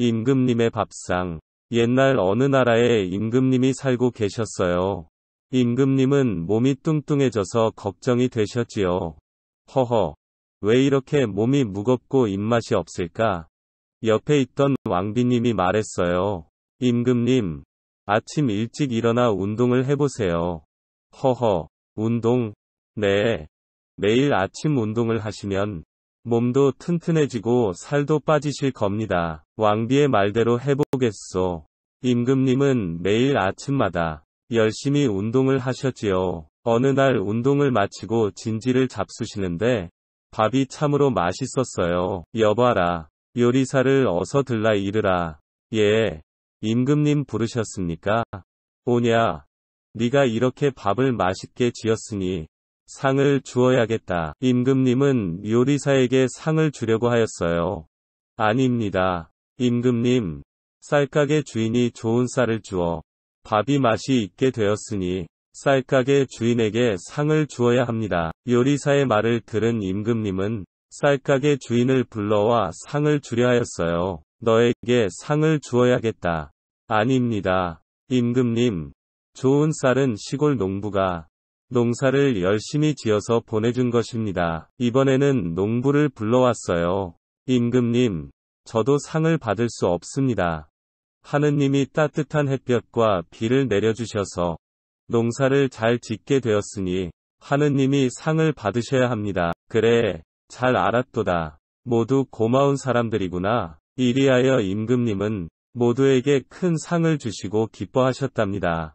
임금님의 밥상. 옛날 어느 나라에 임금님이 살고 계셨어요. 임금님은 몸이 뚱뚱해져서 걱정이 되셨지요. 허허. 왜 이렇게 몸이 무겁고 입맛이 없을까? 옆에 있던 왕비님이 말했어요. 임금님, 아침 일찍 일어나 운동을 해보세요. 허허, 운동? 네. 매일 아침 운동을 하시면 몸도 튼튼해지고 살도 빠지실 겁니다. 왕비의 말대로 해보겠소. 임금님은 매일 아침마다 열심히 운동을 하셨지요. 어느 날 운동을 마치고 진지를 잡수시는데 밥이 참으로 맛있었어요. 여봐라. 요리사를 어서 들라 이르라. 예. 임금님 부르셨습니까? 오냐. 네가 이렇게 밥을 맛있게 지었으니 상을 주어야겠다. 임금님은 요리사에게 상을 주려고 하였어요. 아닙니다. 임금님, 쌀가게 주인이 좋은 쌀을 주어 밥이 맛이 있게 되었으니 쌀가게 주인에게 상을 주어야 합니다. 요리사의 말을 들은 임금님은 쌀가게 주인을 불러와 상을 주려 하였어요. 너에게 상을 주어야겠다. 아닙니다. 임금님, 좋은 쌀은 시골 농부가 농사를 열심히 지어서 보내준 것입니다. 이번에는 농부를 불러왔어요. 임금님, 저도 상을 받을 수 없습니다. 하느님이 따뜻한 햇볕과 비를 내려주셔서 농사를 잘 짓게 되었으니 하느님이 상을 받으셔야 합니다. 그래, 잘 알았도다. 모두 고마운 사람들이구나. 이리하여 임금님은 모두에게 큰 상을 주시고 기뻐하셨답니다.